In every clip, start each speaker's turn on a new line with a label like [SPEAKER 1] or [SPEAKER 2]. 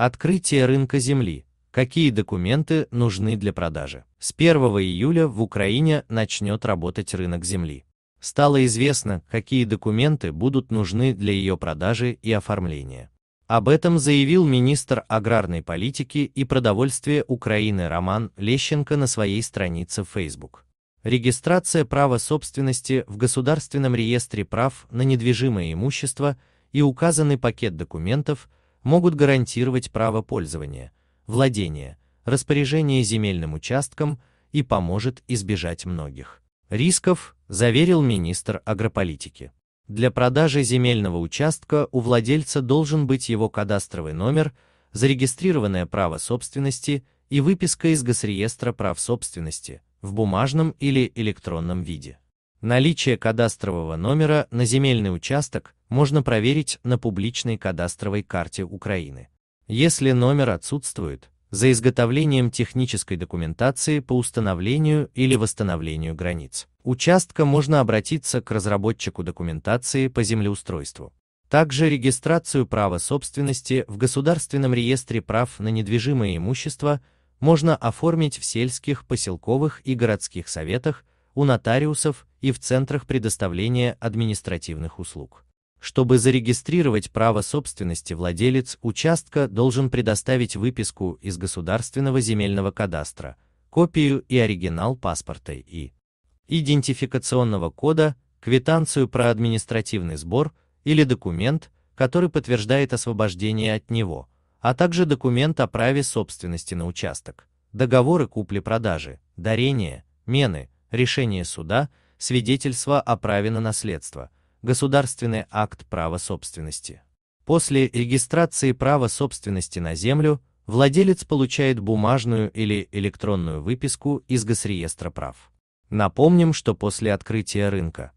[SPEAKER 1] Открытие рынка земли. Какие документы нужны для продажи? С 1 июля в Украине начнет работать рынок земли. Стало известно, какие документы будут нужны для ее продажи и оформления. Об этом заявил министр аграрной политики и продовольствия Украины Роман Лещенко на своей странице в Facebook. Регистрация права собственности в Государственном реестре прав на недвижимое имущество и указанный пакет документов – могут гарантировать право пользования, владения, распоряжение земельным участком и поможет избежать многих рисков, заверил министр агрополитики. Для продажи земельного участка у владельца должен быть его кадастровый номер, зарегистрированное право собственности и выписка из Госреестра прав собственности в бумажном или электронном виде. Наличие кадастрового номера на земельный участок можно проверить на публичной кадастровой карте Украины. Если номер отсутствует, за изготовлением технической документации по установлению или восстановлению границ участка можно обратиться к разработчику документации по землеустройству. Также регистрацию права собственности в Государственном реестре прав на недвижимое имущество можно оформить в сельских, поселковых и городских советах, у нотариусов и в центрах предоставления административных услуг. Чтобы зарегистрировать право собственности, владелец участка должен предоставить выписку из Государственного земельного кадастра, копию и оригинал паспорта и идентификационного кода, квитанцию про административный сбор или документ, который подтверждает освобождение от него, а также документ о праве собственности на участок, договоры купли-продажи, дарения, мены, решение суда – свидетельство о праве на наследство, государственный акт права собственности. После регистрации права собственности на землю владелец получает бумажную или электронную выписку из Госреестра прав. Напомним, что после открытия рынка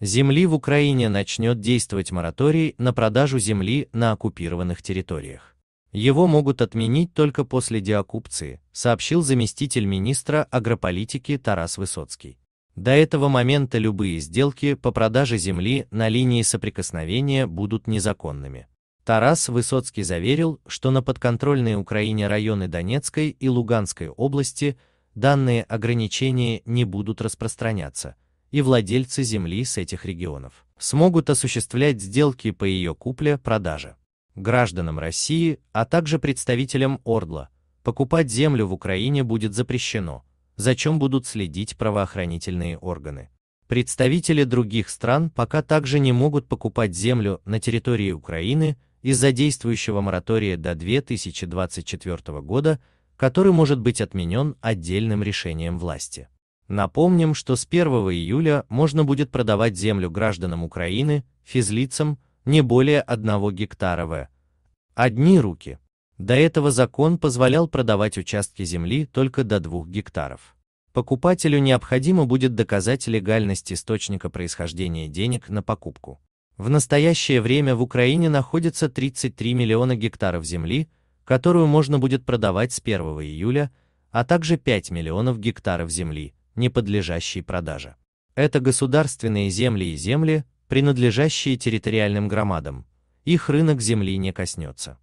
[SPEAKER 1] земли в Украине начнет действовать мораторий на продажу земли на оккупированных территориях. Его могут отменить только после деоккупции, сообщил заместитель министра агрополитики Тарас Высоцкий. До этого момента любые сделки по продаже земли на линии соприкосновения будут незаконными. Тарас Высоцкий заверил, что на подконтрольные Украине районы Донецкой и Луганской области данные ограничения не будут распространяться, и владельцы земли с этих регионов смогут осуществлять сделки по ее купле-продаже. Гражданам России, а также представителям Ордла, покупать землю в Украине будет запрещено, Зачем будут следить правоохранительные органы. Представители других стран пока также не могут покупать землю на территории Украины из-за действующего моратория до 2024 года, который может быть отменен отдельным решением власти. Напомним, что с 1 июля можно будет продавать землю гражданам Украины, физлицам, не более одного гектара в одни руки. До этого закон позволял продавать участки земли только до 2 гектаров. Покупателю необходимо будет доказать легальность источника происхождения денег на покупку. В настоящее время в Украине находится 33 миллиона гектаров земли, которую можно будет продавать с 1 июля, а также 5 миллионов гектаров земли, не подлежащей продаже. Это государственные земли и земли, принадлежащие территориальным громадам. Их рынок земли не коснется.